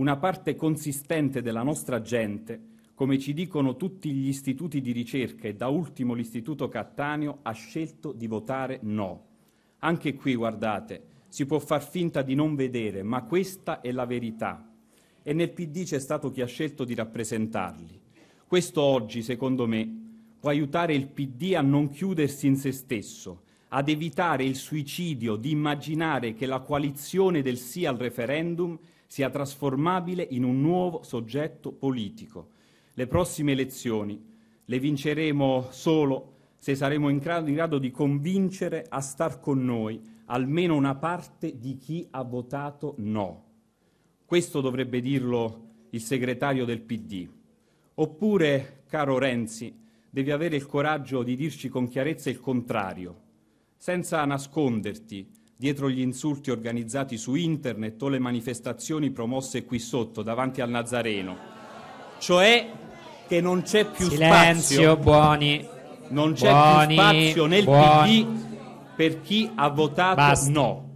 una parte consistente della nostra gente, come ci dicono tutti gli istituti di ricerca e da ultimo l'Istituto Cattaneo, ha scelto di votare no. Anche qui, guardate, si può far finta di non vedere, ma questa è la verità. E nel PD c'è stato chi ha scelto di rappresentarli. Questo oggi, secondo me, può aiutare il PD a non chiudersi in se stesso ad evitare il suicidio di immaginare che la coalizione del sì al referendum sia trasformabile in un nuovo soggetto politico. Le prossime elezioni le vinceremo solo se saremo in grado, in grado di convincere a star con noi almeno una parte di chi ha votato no. Questo dovrebbe dirlo il segretario del PD. Oppure, caro Renzi, devi avere il coraggio di dirci con chiarezza il contrario senza nasconderti dietro gli insulti organizzati su internet o le manifestazioni promosse qui sotto davanti al Nazareno. Cioè che non c'è più Silenzio, spazio. Buoni. Non c'è buoni, più spazio nel buoni. PD per chi ha votato Basta. no.